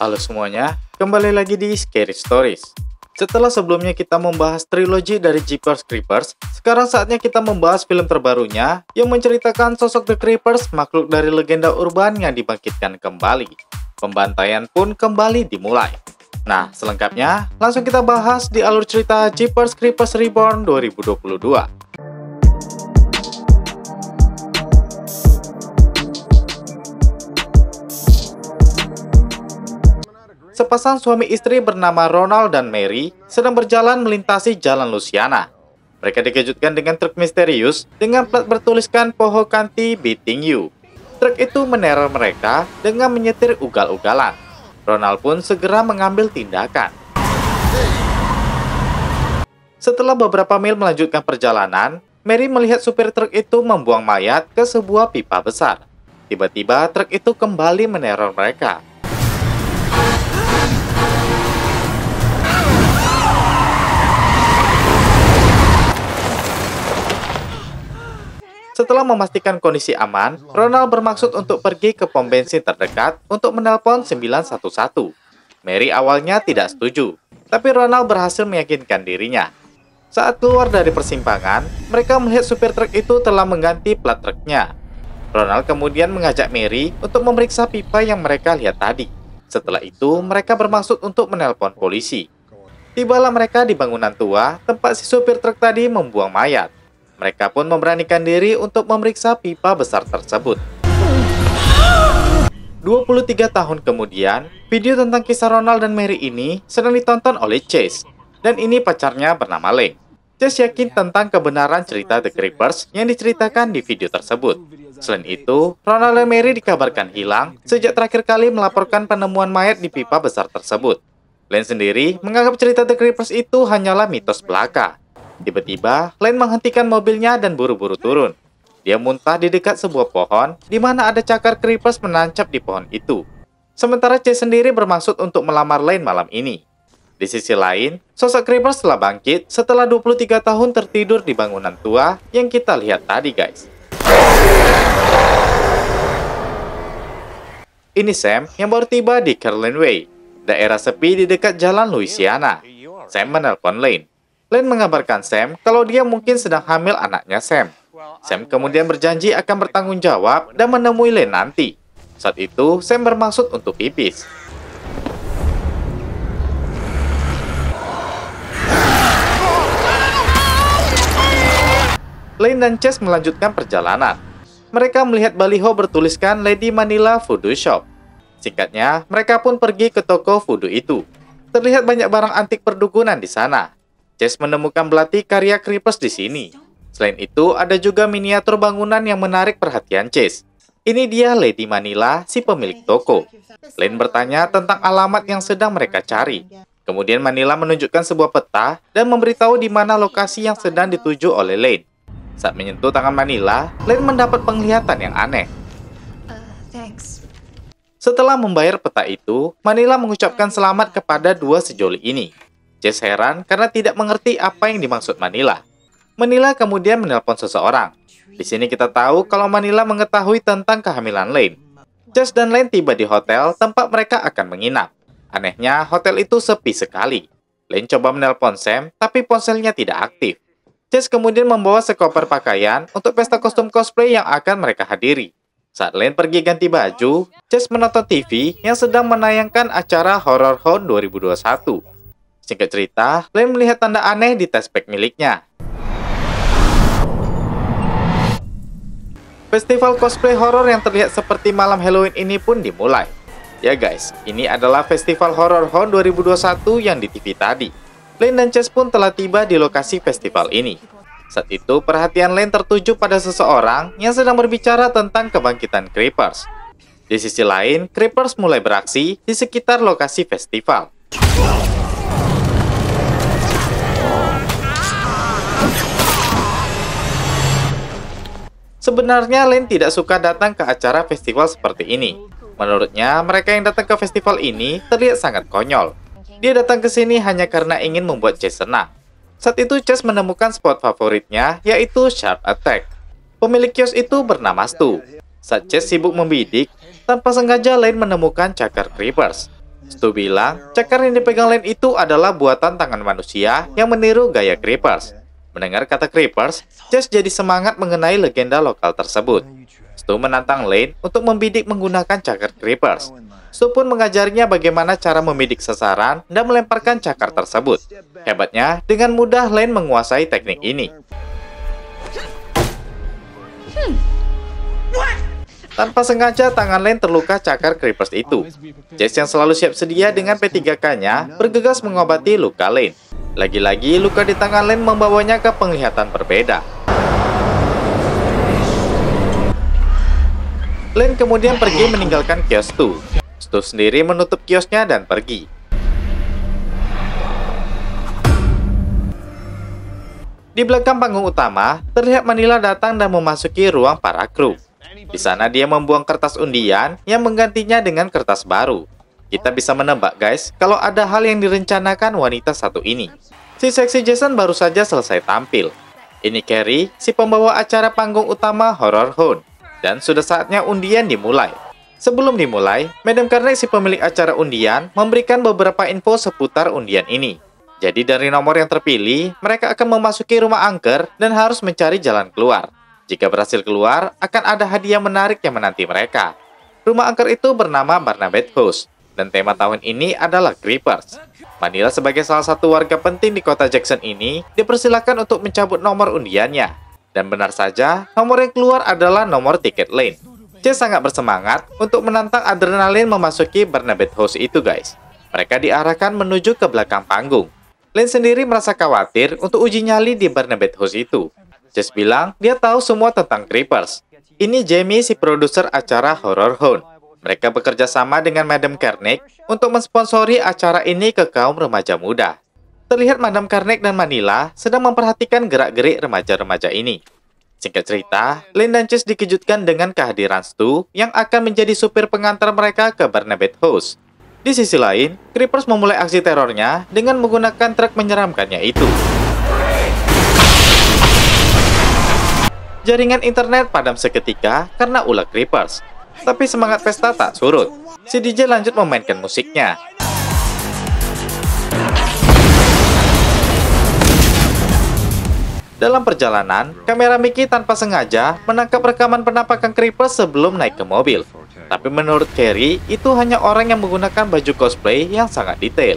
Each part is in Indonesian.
Halo semuanya, kembali lagi di Scary Stories. Setelah sebelumnya kita membahas trilogi dari Jeepers Creepers, sekarang saatnya kita membahas film terbarunya yang menceritakan sosok The Creepers, makhluk dari legenda urban yang dibangkitkan kembali. Pembantaian pun kembali dimulai. Nah, selengkapnya langsung kita bahas di alur cerita Jeepers Creepers Reborn 2022. sepasang suami istri bernama Ronald dan Mary sedang berjalan melintasi jalan Luciana. Mereka dikejutkan dengan truk misterius dengan plat bertuliskan Poho Kanti Beating You. Truk itu meneror mereka dengan menyetir ugal-ugalan. Ronald pun segera mengambil tindakan. Setelah beberapa mil melanjutkan perjalanan, Mary melihat supir truk itu membuang mayat ke sebuah pipa besar. Tiba-tiba truk itu kembali meneror mereka. Setelah memastikan kondisi aman, Ronald bermaksud untuk pergi ke pom bensin terdekat untuk menelpon 911. Mary awalnya tidak setuju, tapi Ronald berhasil meyakinkan dirinya. Saat keluar dari persimpangan, mereka melihat supir truk itu telah mengganti plat truknya. Ronald kemudian mengajak Mary untuk memeriksa pipa yang mereka lihat tadi. Setelah itu, mereka bermaksud untuk menelpon polisi. Tibalah mereka di bangunan tua, tempat si supir truk tadi membuang mayat. Mereka pun memberanikan diri untuk memeriksa pipa besar tersebut. 23 tahun kemudian, video tentang kisah Ronald dan Mary ini sedang ditonton oleh Chase, dan ini pacarnya bernama Lane. Chase yakin tentang kebenaran cerita The Creepers yang diceritakan di video tersebut. Selain itu, Ronald dan Mary dikabarkan hilang sejak terakhir kali melaporkan penemuan mayat di pipa besar tersebut. Lane sendiri menganggap cerita The Creepers itu hanyalah mitos belaka, Tiba-tiba, Len menghentikan mobilnya dan buru-buru turun. Dia muntah di dekat sebuah pohon, di mana ada cakar creepers menancap di pohon itu. Sementara C sendiri bermaksud untuk melamar Lane malam ini. Di sisi lain, sosok creepers telah bangkit setelah 23 tahun tertidur di bangunan tua yang kita lihat tadi guys. Ini Sam yang baru tiba di Carlin Way, daerah sepi di dekat jalan Louisiana. Sam menelpon Lane. Len mengabarkan Sam kalau dia mungkin sedang hamil anaknya Sam. Sam kemudian berjanji akan bertanggung jawab dan menemui Len nanti. Saat itu, Sam bermaksud untuk pipis. Lynn dan Chess melanjutkan perjalanan. Mereka melihat baliho bertuliskan Lady Manila Voodoo Shop. Singkatnya, mereka pun pergi ke toko voodoo itu. Terlihat banyak barang antik perdukunan di sana, Jess menemukan belati karya Creepers di sini. Selain itu, ada juga miniatur bangunan yang menarik perhatian Chase. Ini dia Lady Manila, si pemilik toko. Lane bertanya tentang alamat yang sedang mereka cari. Kemudian Manila menunjukkan sebuah peta dan memberitahu di mana lokasi yang sedang dituju oleh Lane. Saat menyentuh tangan Manila, Lane mendapat penglihatan yang aneh. Setelah membayar peta itu, Manila mengucapkan selamat kepada dua sejoli ini. Jess heran karena tidak mengerti apa yang dimaksud Manila. Manila kemudian menelpon seseorang. Di sini kita tahu kalau Manila mengetahui tentang kehamilan Lane. Jess dan Lane tiba di hotel tempat mereka akan menginap. Anehnya, hotel itu sepi sekali. Lane coba menelpon Sam, tapi ponselnya tidak aktif. Jess kemudian membawa sekoper pakaian untuk pesta kostum cosplay yang akan mereka hadiri. Saat Lane pergi ganti baju, Jess menonton TV yang sedang menayangkan acara Horror Hound 2021. Singkat cerita, Lem melihat tanda aneh di test pack miliknya. Festival cosplay horor yang terlihat seperti malam Halloween ini pun dimulai. Ya guys, ini adalah Festival Horror Hon 2021 yang di TV tadi. Lane dan Chess pun telah tiba di lokasi festival ini. Saat itu, perhatian Lane tertuju pada seseorang yang sedang berbicara tentang kebangkitan Creepers. Di sisi lain, Creepers mulai beraksi di sekitar lokasi festival. Sebenarnya Len tidak suka datang ke acara festival seperti ini. Menurutnya, mereka yang datang ke festival ini terlihat sangat konyol. Dia datang ke sini hanya karena ingin membuat Chase senang. Saat itu Chase menemukan spot favoritnya, yaitu Sharp Attack. Pemilik kios itu bernama Stu. Saat Chase sibuk membidik, tanpa sengaja Len menemukan cakar Creepers. Stu bilang, cakar yang dipegang Len itu adalah buatan tangan manusia yang meniru gaya Creepers. Mendengar kata Creepers, Josh jadi semangat mengenai legenda lokal tersebut. Stu menantang Lane untuk membidik menggunakan cakar Creepers. Stu pun mengajarinya bagaimana cara membidik sasaran dan melemparkan cakar tersebut. Hebatnya, dengan mudah Lane menguasai teknik ini. Tanpa sengaja, tangan Lane terluka cakar Creepers itu. Jess yang selalu siap sedia dengan P3K-nya bergegas mengobati luka Lane. Lagi-lagi luka di tangan Len membawanya ke penglihatan berbeda. Len kemudian pergi meninggalkan kios Stu. Stu sendiri menutup kiosnya dan pergi. Di belakang panggung utama, terlihat Manila datang dan memasuki ruang para kru. Di sana dia membuang kertas undian yang menggantinya dengan kertas baru. Kita bisa menebak guys, kalau ada hal yang direncanakan wanita satu ini. Si seksi Jason baru saja selesai tampil. Ini Carrie, si pembawa acara panggung utama Horror Hoon. Dan sudah saatnya undian dimulai. Sebelum dimulai, Madam Karnek si pemilik acara undian memberikan beberapa info seputar undian ini. Jadi dari nomor yang terpilih, mereka akan memasuki rumah angker dan harus mencari jalan keluar. Jika berhasil keluar, akan ada hadiah menarik yang menanti mereka. Rumah angker itu bernama Barnabet House dan tema tahun ini adalah Creepers. Manila sebagai salah satu warga penting di kota Jackson ini dipersilakan untuk mencabut nomor undiannya. Dan benar saja, nomor yang keluar adalah nomor tiket lane. C sangat bersemangat untuk menantang adrenalin memasuki Bernabeth House itu guys. Mereka diarahkan menuju ke belakang panggung. Lin sendiri merasa khawatir untuk uji nyali di Bernabeth House itu. Jess bilang dia tahu semua tentang Creepers. Ini Jamie si produser acara Horror Hound. Mereka bekerja sama dengan Madam Karnik untuk mensponsori acara ini ke kaum remaja muda. Terlihat Madam Karnik dan Manila sedang memperhatikan gerak-gerik remaja-remaja ini. Singkat cerita, Lin dan Chase dikejutkan dengan kehadiran Stu yang akan menjadi supir pengantar mereka ke Barnabet House. Di sisi lain, Creepers memulai aksi terornya dengan menggunakan truk menyeramkannya itu. Jaringan internet padam seketika karena ulah Creepers. Tapi semangat pesta tak surut. Si DJ lanjut memainkan musiknya. Dalam perjalanan, kamera Mickey tanpa sengaja menangkap rekaman penampakan Creeper sebelum naik ke mobil. Tapi menurut Kerry, itu hanya orang yang menggunakan baju cosplay yang sangat detail.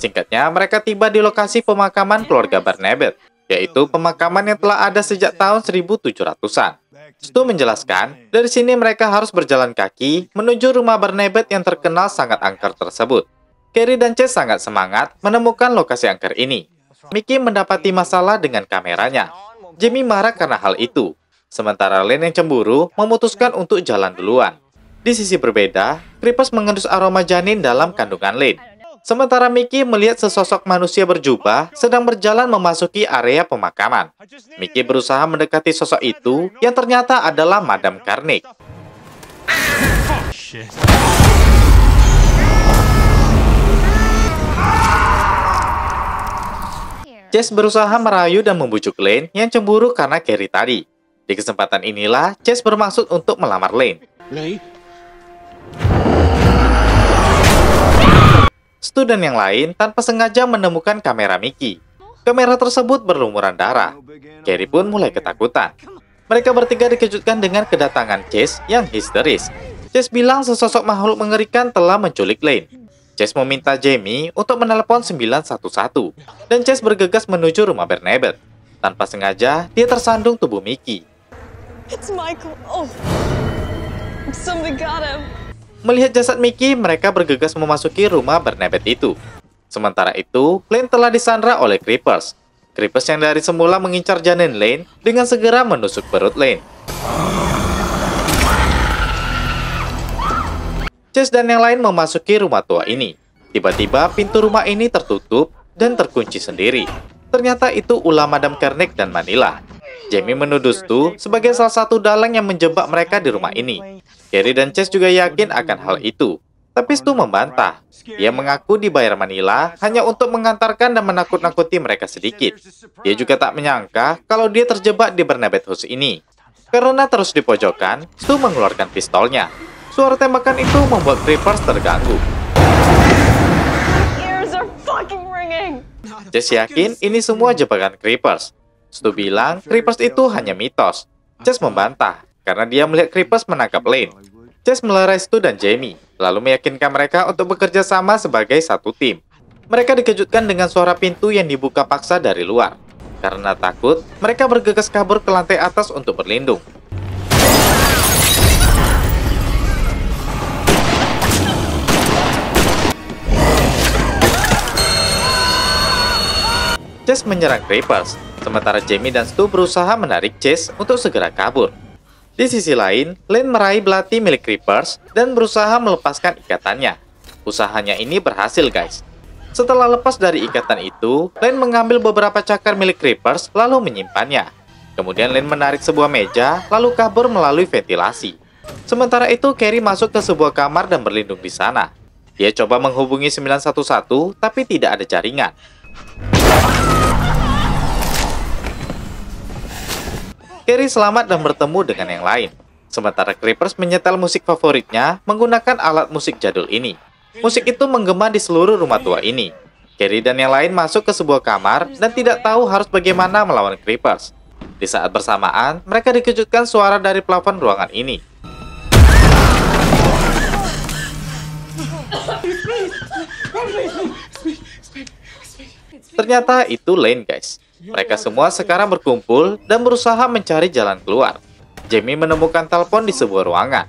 Singkatnya, mereka tiba di lokasi pemakaman keluarga Barnabet, yaitu pemakaman yang telah ada sejak tahun 1700-an. Stu menjelaskan, dari sini mereka harus berjalan kaki menuju rumah Bernabet yang terkenal sangat angker tersebut. Kerry dan Chase sangat semangat menemukan lokasi angker ini. Mickey mendapati masalah dengan kameranya. Jimmy marah karena hal itu. Sementara Len yang cemburu memutuskan untuk jalan duluan. Di sisi berbeda, Creepers mengendus aroma janin dalam kandungan Lane. Sementara Mickey melihat sesosok manusia berjubah sedang berjalan memasuki area pemakaman. Mickey berusaha mendekati sosok itu yang ternyata adalah Madam Karnik. Jess berusaha merayu dan membujuk Lane yang cemburu karena Gary tadi. Di kesempatan inilah, Jess bermaksud untuk melamar Lane. Lane? student yang lain tanpa sengaja menemukan kamera Mickey. Kamera tersebut berlumuran darah. Carrie pun mulai ketakutan. Mereka bertiga dikejutkan dengan kedatangan Chase yang histeris. Chase bilang sesosok makhluk mengerikan telah menculik Lane. Chase meminta Jamie untuk menelepon 911 dan Chase bergegas menuju rumah Bernabet. Tanpa sengaja, dia tersandung tubuh Mickey. It's Michael. Oh. something got him. Melihat jasad Mickey, mereka bergegas memasuki rumah Bernabet itu. Sementara itu, Lane telah disandra oleh Creepers. Creepers yang dari semula mengincar janin Lane dengan segera menusuk perut Lane. Chase dan yang lain memasuki rumah tua ini. Tiba-tiba pintu rumah ini tertutup dan terkunci sendiri. Ternyata itu ulah Madame Kernick dan Manila. Jamie menuduh Stu sebagai salah satu dalang yang menjebak mereka di rumah ini. Kerry dan Chase juga yakin akan hal itu. Tapi Stu membantah. Ia mengaku dibayar Manila hanya untuk mengantarkan dan menakut-nakuti mereka sedikit. Dia juga tak menyangka kalau dia terjebak di Bernabet House ini. Karena terus dipojokkan, Stu mengeluarkan pistolnya. Suara tembakan itu membuat Creepers terganggu. Jess yakin ini semua jebakan Creepers. Stu bilang Creepers itu hanya mitos. Jess membantah karena dia melihat Creepers menangkap Lane. Chase melerai Stu dan Jamie, lalu meyakinkan mereka untuk bekerja sama sebagai satu tim. Mereka dikejutkan dengan suara pintu yang dibuka paksa dari luar. Karena takut, mereka bergegas kabur ke lantai atas untuk berlindung. Chase menyerang Creepers, sementara Jamie dan Stu berusaha menarik Chase untuk segera kabur. Di sisi lain, Lane meraih belati milik Creepers dan berusaha melepaskan ikatannya. Usahanya ini berhasil guys. Setelah lepas dari ikatan itu, Lane mengambil beberapa cakar milik Creepers lalu menyimpannya. Kemudian Lane menarik sebuah meja lalu kabur melalui ventilasi. Sementara itu, Carrie masuk ke sebuah kamar dan berlindung di sana. Dia coba menghubungi 911 tapi tidak ada jaringan. Harry selamat dan bertemu dengan yang lain. Sementara Creepers menyetel musik favoritnya menggunakan alat musik jadul ini. Musik itu menggema di seluruh rumah tua ini. Harry dan yang lain masuk ke sebuah kamar dan tidak tahu harus bagaimana melawan Creepers. Di saat bersamaan, mereka dikejutkan suara dari plafon ruangan ini. Ternyata itu Lane, guys. Mereka semua sekarang berkumpul dan berusaha mencari jalan keluar. Jamie menemukan telepon di sebuah ruangan.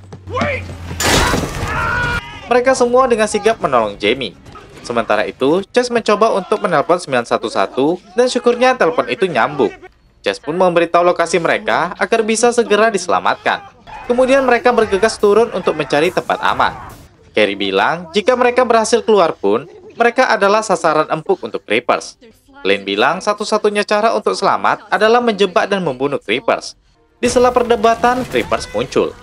Mereka semua dengan sigap menolong Jamie. Sementara itu, Chess mencoba untuk menelpon 911 dan syukurnya telepon itu nyambung. Chess pun memberitahu lokasi mereka agar bisa segera diselamatkan. Kemudian mereka bergegas turun untuk mencari tempat aman. Carrie bilang jika mereka berhasil keluar pun, mereka adalah sasaran empuk untuk Creepers. Lane bilang satu-satunya cara untuk selamat adalah menjebak dan membunuh Creepers. Di sela perdebatan, Creepers muncul.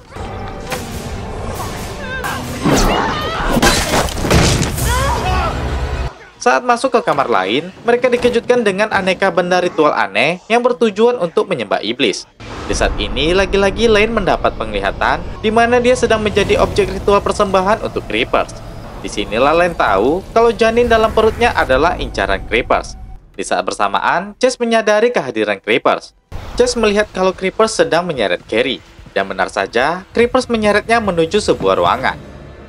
Saat masuk ke kamar lain, mereka dikejutkan dengan aneka benda ritual aneh yang bertujuan untuk menyembah iblis. Di saat ini, lagi-lagi Lane mendapat penglihatan di mana dia sedang menjadi objek ritual persembahan untuk Creepers. Disinilah Lane tahu kalau janin dalam perutnya adalah incaran Creepers. Di saat bersamaan, Chase menyadari kehadiran Creepers. Chase melihat kalau Creepers sedang menyeret Gary. Dan benar saja, Creepers menyeretnya menuju sebuah ruangan.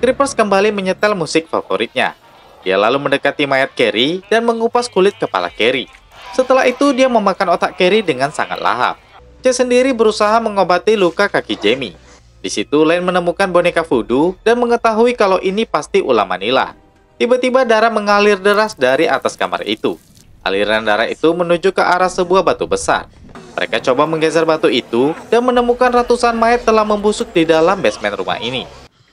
Creepers kembali menyetel musik favoritnya. Dia lalu mendekati mayat Gary dan mengupas kulit kepala Gary. Setelah itu, dia memakan otak Gary dengan sangat lahap. Chase sendiri berusaha mengobati luka kaki Jamie. Di situ, Lane menemukan boneka voodoo dan mengetahui kalau ini pasti ulama nila. Tiba-tiba darah mengalir deras dari atas kamar itu. Aliran darah itu menuju ke arah sebuah batu besar. Mereka coba menggeser batu itu dan menemukan ratusan mayat telah membusuk di dalam basement rumah ini.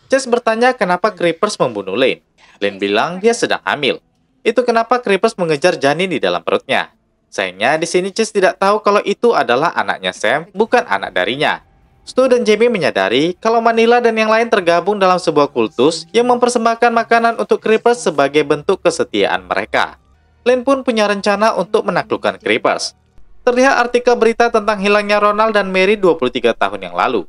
Jess bertanya kenapa Creepers membunuh Lane. Lane bilang dia sedang hamil. Itu kenapa Creepers mengejar janin di dalam perutnya. Sayangnya di sini Chase tidak tahu kalau itu adalah anaknya Sam, bukan anak darinya. Stu dan Jamie menyadari kalau Manila dan yang lain tergabung dalam sebuah kultus yang mempersembahkan makanan untuk Creepers sebagai bentuk kesetiaan mereka. Lin pun punya rencana untuk menaklukkan Creepers. Terlihat artikel berita tentang hilangnya Ronald dan Mary 23 tahun yang lalu.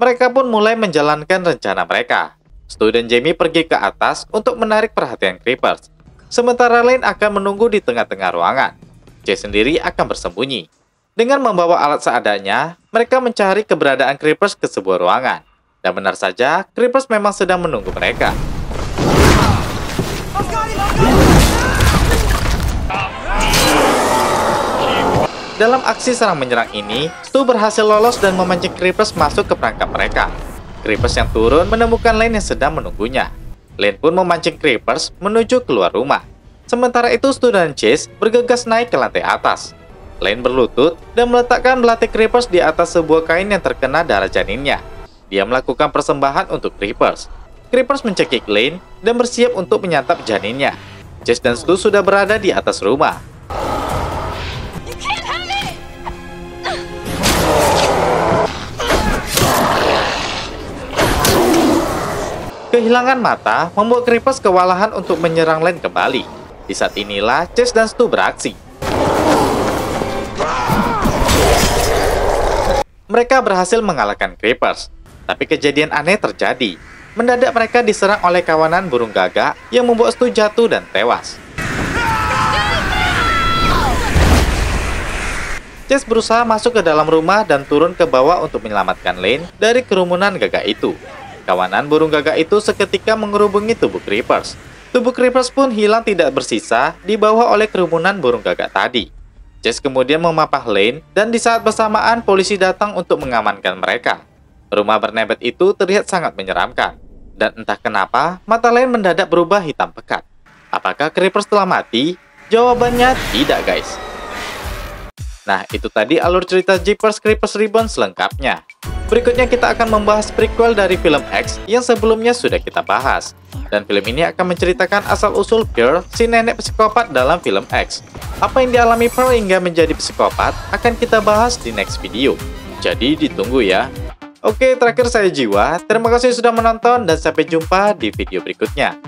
Mereka pun mulai menjalankan rencana mereka. Stu dan Jamie pergi ke atas untuk menarik perhatian Creepers. Sementara Lin akan menunggu di tengah-tengah ruangan. Jay sendiri akan bersembunyi. Dengan membawa alat seadanya, mereka mencari keberadaan Creepers ke sebuah ruangan. Dan benar saja, Creepers memang sedang menunggu mereka. Dalam aksi serang menyerang ini, Stu berhasil lolos dan memancing Creepers masuk ke perangkap mereka. Creepers yang turun menemukan Lane yang sedang menunggunya. Lane pun memancing Creepers menuju keluar rumah. Sementara itu Stu dan Chase bergegas naik ke lantai atas. Lane berlutut dan meletakkan belati Creepers di atas sebuah kain yang terkena darah janinnya. Dia melakukan persembahan untuk Creepers. Creepers mencekik Lane dan bersiap untuk menyantap janinnya. Chase dan Stu sudah berada di atas rumah. Kehilangan mata membuat Kripos kewalahan untuk menyerang Len kembali. Di saat inilah Chase dan Stu beraksi. Mereka berhasil mengalahkan Creepers, tapi kejadian aneh terjadi. Mendadak mereka diserang oleh kawanan burung gagak yang membuat Stu jatuh dan tewas. Chase berusaha masuk ke dalam rumah dan turun ke bawah untuk menyelamatkan Lane dari kerumunan gagak itu. Kawanan burung gagak itu seketika mengerubungi tubuh Creepers. Tubuh Creepers pun hilang tidak bersisa dibawa oleh kerumunan burung gagak tadi. Jess kemudian memapah lane dan di saat bersamaan polisi datang untuk mengamankan mereka. Rumah bernebet itu terlihat sangat menyeramkan. Dan entah kenapa, mata lane mendadak berubah hitam pekat. Apakah Creepers telah mati? Jawabannya tidak guys. Nah itu tadi alur cerita Jeepers Creepers Reborn selengkapnya. Berikutnya kita akan membahas prequel dari film X yang sebelumnya sudah kita bahas. Dan film ini akan menceritakan asal-usul Pearl, si nenek psikopat dalam film X. Apa yang dialami Pearl hingga menjadi psikopat akan kita bahas di next video. Jadi ditunggu ya. Oke, terakhir saya Jiwa. Terima kasih sudah menonton dan sampai jumpa di video berikutnya.